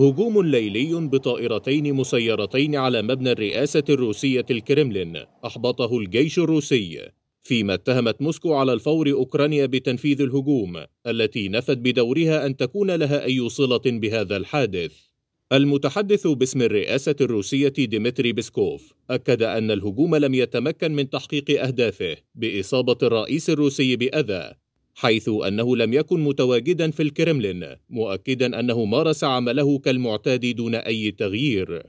هجوم ليلي بطائرتين مسيرتين على مبنى الرئاسة الروسية الكرملين أحبطه الجيش الروسي فيما اتهمت موسكو على الفور أوكرانيا بتنفيذ الهجوم التي نفت بدورها أن تكون لها أي صلة بهذا الحادث المتحدث باسم الرئاسة الروسية ديمتري بيسكوف أكد أن الهجوم لم يتمكن من تحقيق أهدافه بإصابة الرئيس الروسي بأذى حيث أنه لم يكن متواجدا في الكرملين مؤكدا أنه مارس عمله كالمعتاد دون أي تغيير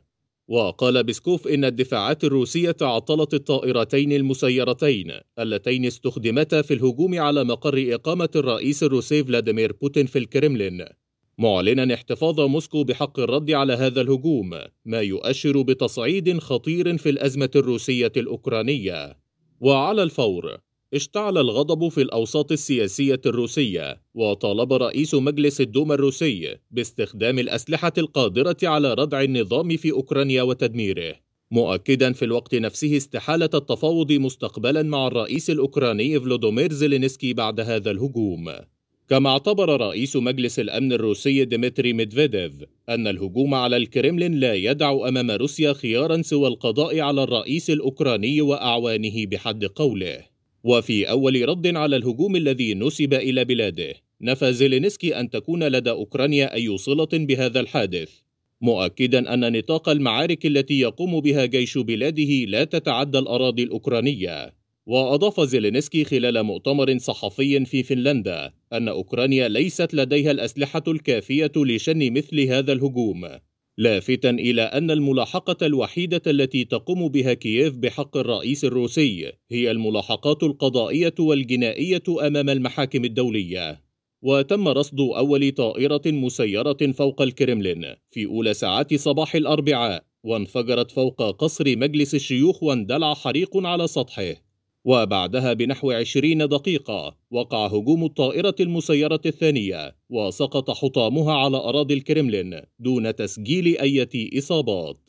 وقال بيسكوف إن الدفاعات الروسية عطلت الطائرتين المسيرتين اللتين استخدمتا في الهجوم على مقر إقامة الرئيس الروسي فلاديمير بوتين في الكرملين معلنا احتفاظ موسكو بحق الرد على هذا الهجوم ما يؤشر بتصعيد خطير في الأزمة الروسية الأوكرانية وعلى الفور اشتعل الغضب في الأوساط السياسية الروسية، وطالب رئيس مجلس الدوما الروسي باستخدام الأسلحة القادرة على ردع النظام في أوكرانيا وتدميره، مؤكدا في الوقت نفسه استحالة التفاوض مستقبلا مع الرئيس الأوكراني فلودومير زيلينسكي بعد هذا الهجوم. كما اعتبر رئيس مجلس الأمن الروسي ديمتري ميدفيديف أن الهجوم على الكرملين لا يدع أمام روسيا خيارا سوى القضاء على الرئيس الأوكراني وأعوانه بحد قوله. وفي أول رد على الهجوم الذي نسب إلى بلاده نفى زيلينسكي أن تكون لدى أوكرانيا أي صلة بهذا الحادث مؤكدا أن نطاق المعارك التي يقوم بها جيش بلاده لا تتعدى الأراضي الأوكرانية وأضاف زيلينسكي خلال مؤتمر صحفي في فنلندا أن أوكرانيا ليست لديها الأسلحة الكافية لشن مثل هذا الهجوم لافتا إلى أن الملاحقة الوحيدة التي تقوم بها كييف بحق الرئيس الروسي هي الملاحقات القضائية والجنائية أمام المحاكم الدولية وتم رصد أول طائرة مسيرة فوق الكرملين في أولى ساعات صباح الأربعاء وانفجرت فوق قصر مجلس الشيوخ واندلع حريق على سطحه وبعدها بنحو عشرين دقيقة وقع هجوم الطائرة المسيرة الثانية وسقط حطامها على أراضي الكرملين دون تسجيل أي إصابات